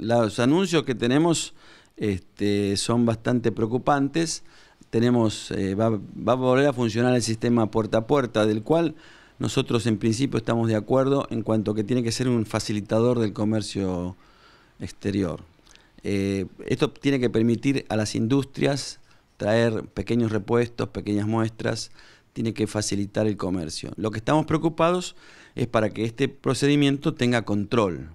los anuncios que tenemos este, son bastante preocupantes. Tenemos, eh, va, a volver a funcionar el sistema puerta a puerta, del cual nosotros en principio estamos de acuerdo en cuanto que tiene que ser un facilitador del comercio exterior. Eh, esto tiene que permitir a las industrias traer pequeños repuestos, pequeñas muestras, tiene que facilitar el comercio. Lo que estamos preocupados es para que este procedimiento tenga control,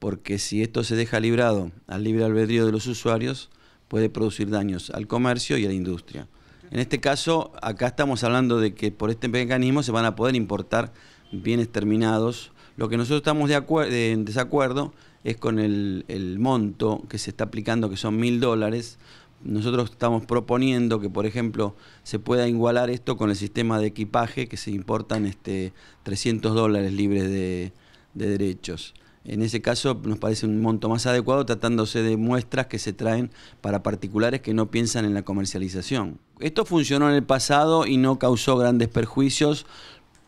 porque si esto se deja librado al libre albedrío de los usuarios, puede producir daños al comercio y a la industria. En este caso, acá estamos hablando de que por este mecanismo se van a poder importar bienes terminados. Lo que nosotros estamos de en desacuerdo es con el, monto que se está aplicando, que son mil dólares. Nosotros estamos proponiendo que, por ejemplo, se pueda igualar esto con el sistema de equipaje, que se importan este, 300 dólares libres de derechos. En ese caso nos parece un monto más adecuado tratándose de muestras que se traen para particulares que no piensan en la comercialización. Esto funcionó en el pasado y no causó grandes perjuicios,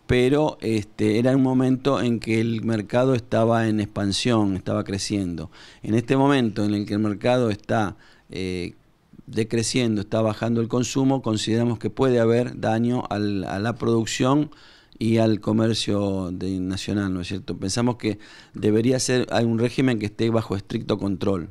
pero este, era un momento en que el mercado estaba en expansión, estaba creciendo. En este momento en el que el mercado está eh, decreciendo, está bajando el consumo, consideramos que puede haber daño a la producción y al comercio de, nacional, ¿no es cierto? Pensamos que debería ser un régimen que esté bajo estricto control.